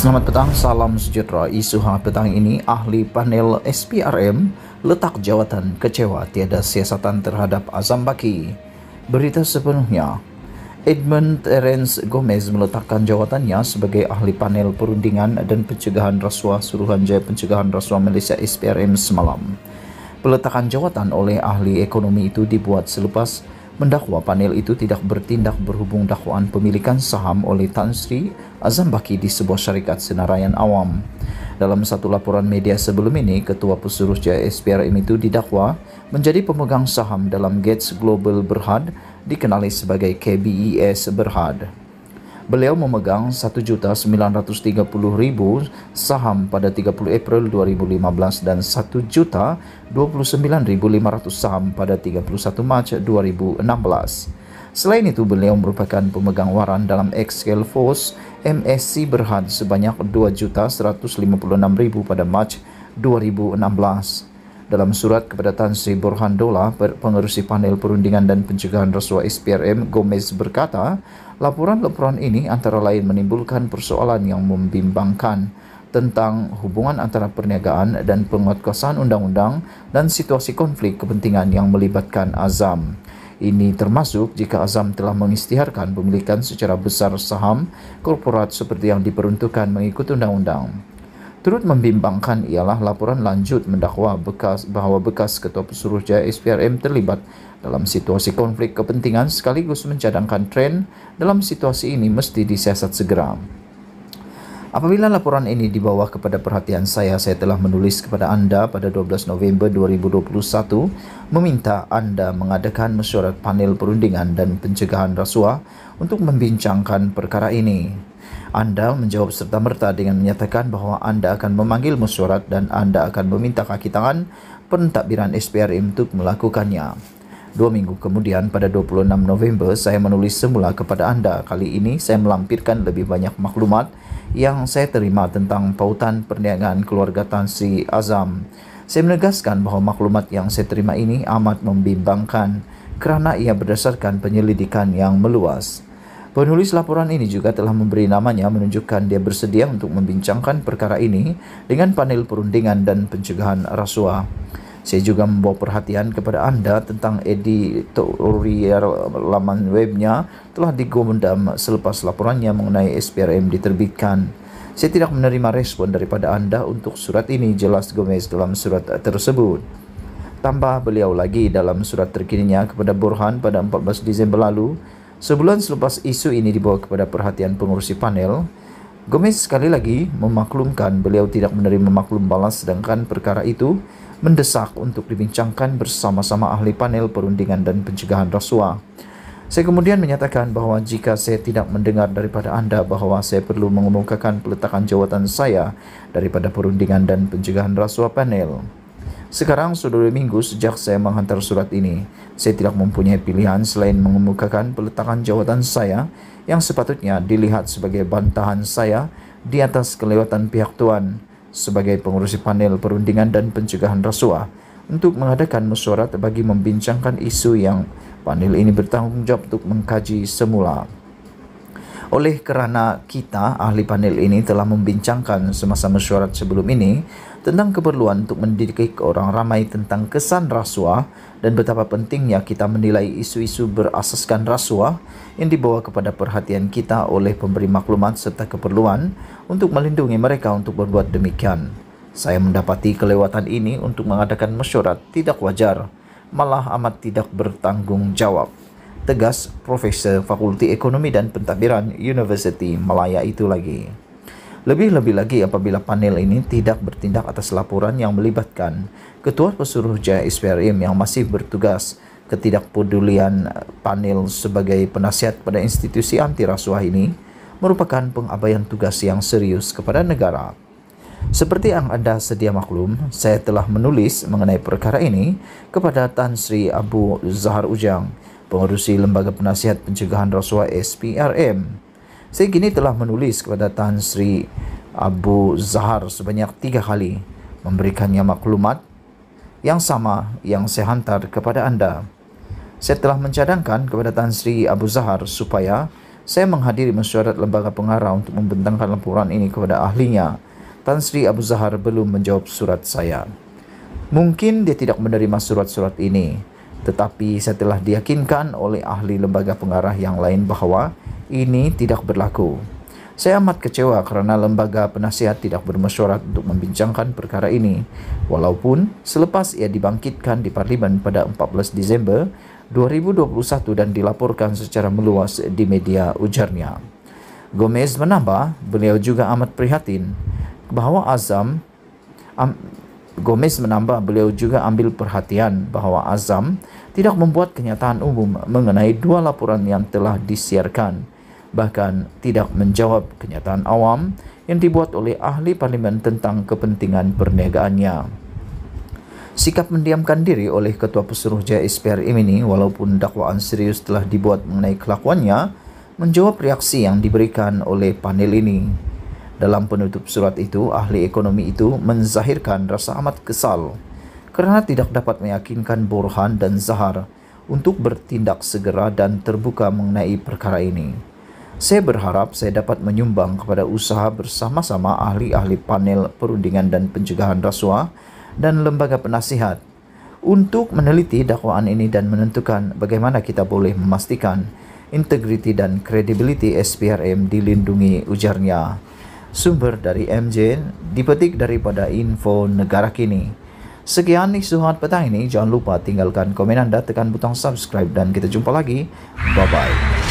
Selamat petang, salam sejahtera. Isu hangat petang ini, ahli panel SPRM letak jawatan kecewa tiada siasatan terhadap Azam Baki. Berita sepenuhnya, Edmund Terence Gomez meletakkan jawatannya sebagai ahli panel perundingan dan pencegahan rasuah Suruhanjaya Pencegahan Rasuah Malaysia SPRM semalam. Peletakan jawatan oleh ahli ekonomi itu dibuat selepas mendakwa panel itu tidak bertindak berhubung dakwaan pemilikan saham oleh Tan Sri Azam Azambaki di sebuah syarikat senarayan awam. Dalam satu laporan media sebelum ini, Ketua Pesuruh JSPRM itu didakwa menjadi pemegang saham dalam Gates Global Berhad dikenali sebagai KBIS e Berhad. Beliau memegang 1,930,000 saham pada 30 April 2015 dan 1,029,500 saham pada 31 Mac 2016. Selain itu, beliau merupakan pemegang waran dalam Excel Force MSC Berhad sebanyak 2,156,000 pada Mac 2016. Dalam surat kepada Tan Sri Burhandola, pengurusi panel perundingan dan pencegahan rasuah SPRM, Gomez berkata, laporan-laporan ini antara lain menimbulkan persoalan yang membimbangkan tentang hubungan antara perniagaan dan penguatkuasaan undang-undang dan situasi konflik kepentingan yang melibatkan azam. Ini termasuk jika Azam telah mengistiharkan pemilikan secara besar saham korporat seperti yang diperuntukkan mengikut undang-undang. Turut membimbangkan ialah laporan lanjut mendakwa bekas bekas Ketua Pesuruh Jaya SPRM terlibat dalam situasi konflik kepentingan sekaligus mencadangkan tren dalam situasi ini mesti disiasat segera. Apabila laporan ini dibawa kepada perhatian saya, saya telah menulis kepada anda pada 12 November 2021 meminta anda mengadakan mesyuarat panel perundingan dan pencegahan rasuah untuk membincangkan perkara ini. Anda menjawab serta-merta dengan menyatakan bahwa Anda akan memanggil mesyuarat dan Anda akan meminta kaki tangan pentadbiran SPRM untuk melakukannya. Dua minggu kemudian pada 26 November saya menulis semula kepada Anda. Kali ini saya melampirkan lebih banyak maklumat yang saya terima tentang pautan perniagaan keluarga Tan Sri Azam. Saya menegaskan bahwa maklumat yang saya terima ini amat membimbangkan kerana ia berdasarkan penyelidikan yang meluas. Penulis laporan ini juga telah memberi namanya menunjukkan dia bersedia untuk membincangkan perkara ini dengan panel perundingan dan pencegahan rasuah. Saya juga membawa perhatian kepada anda tentang editorial laman webnya telah digundam selepas laporannya mengenai SPRM diterbitkan. Saya tidak menerima respon daripada anda untuk surat ini jelas Gomez dalam surat tersebut. Tambah beliau lagi dalam surat terkininya kepada Burhan pada 14 Disember lalu, Sebulan selepas isu ini dibawa kepada perhatian pengurusi panel, Gomez sekali lagi memaklumkan beliau tidak menerima maklum balas sedangkan perkara itu mendesak untuk dibincangkan bersama-sama ahli panel perundingan dan pencegahan rasuah. Saya kemudian menyatakan bahwa jika saya tidak mendengar daripada Anda bahwa saya perlu mengemukakan peletakan jawatan saya daripada perundingan dan pencegahan rasuah panel. Sekarang sudah dua minggu sejak saya menghantar surat ini. Saya tidak mempunyai pilihan selain mengemukakan peletakan jawatan saya yang sepatutnya dilihat sebagai bantahan saya di atas kelewatan pihak Tuhan sebagai pengurusi panel perundingan dan pencegahan rasuah untuk mengadakan mesyuarat bagi membincangkan isu yang panel ini bertanggung jawab untuk mengkaji semula. Oleh kerana kita, ahli panel ini telah membincangkan semasa mesyuarat sebelum ini tentang keperluan untuk mendidik orang ramai tentang kesan rasuah dan betapa pentingnya kita menilai isu-isu berasaskan rasuah yang dibawa kepada perhatian kita oleh pemberi maklumat serta keperluan untuk melindungi mereka untuk berbuat demikian. Saya mendapati kelewatan ini untuk mengadakan mesyuarat tidak wajar, malah amat tidak bertanggung jawab tegas Profesor Fakulti Ekonomi dan Pentadbiran University Malaya itu lagi. Lebih-lebih lagi apabila panel ini tidak bertindak atas laporan yang melibatkan Ketua Pesuruh Jaya SPRM yang masih bertugas ketidakpedulian panel sebagai penasihat pada institusi anti rasuah ini merupakan pengabaian tugas yang serius kepada negara. Seperti yang Anda sedia maklum, saya telah menulis mengenai perkara ini kepada Tan Sri Abu Zahar Ujang, pengurusi Lembaga Penasihat Pencegahan Rasuah SPRM. Saya kini telah menulis kepada Tan Sri Abu Zahar sebanyak tiga kali memberikannya maklumat yang sama yang saya hantar kepada anda. Saya telah mencadangkan kepada Tan Sri Abu Zahar supaya saya menghadiri mesyuarat lembaga pengarah untuk membentangkan laporan ini kepada ahlinya. Tan Sri Abu Zahar belum menjawab surat saya. Mungkin dia tidak menerima surat-surat ini. Tetapi setelah diyakinkan oleh ahli lembaga pengarah yang lain bahwa ini tidak berlaku. Saya amat kecewa karena lembaga penasihat tidak bermesyuarat untuk membincangkan perkara ini. Walaupun selepas ia dibangkitkan di parlimen pada 14 Desember 2021 dan dilaporkan secara meluas di media ujarnya. Gomez menambah, beliau juga amat prihatin bahwa Azam Gomez menambah beliau juga ambil perhatian bahwa Azam tidak membuat kenyataan umum mengenai dua laporan yang telah disiarkan, bahkan tidak menjawab kenyataan awam yang dibuat oleh ahli parlimen tentang kepentingan perniagaannya. Sikap mendiamkan diri oleh Ketua Pesuruhjaya SPR ini walaupun dakwaan serius telah dibuat mengenai kelakuannya, menjawab reaksi yang diberikan oleh panel ini. Dalam penutup surat itu, ahli ekonomi itu menzahirkan rasa amat kesal karena tidak dapat meyakinkan Burhan dan Zahar untuk bertindak segera dan terbuka mengenai perkara ini. Saya berharap saya dapat menyumbang kepada usaha bersama-sama ahli-ahli panel perundingan dan pencegahan rasuah dan lembaga penasihat untuk meneliti dakwaan ini dan menentukan bagaimana kita boleh memastikan integriti dan kredibilitas SPRM dilindungi ujarnya. Sumber dari MJ dipetik daripada info negara kini. Sekian nih suhat petang ini. Jangan lupa tinggalkan komen Anda, tekan butang subscribe, dan kita jumpa lagi. Bye-bye.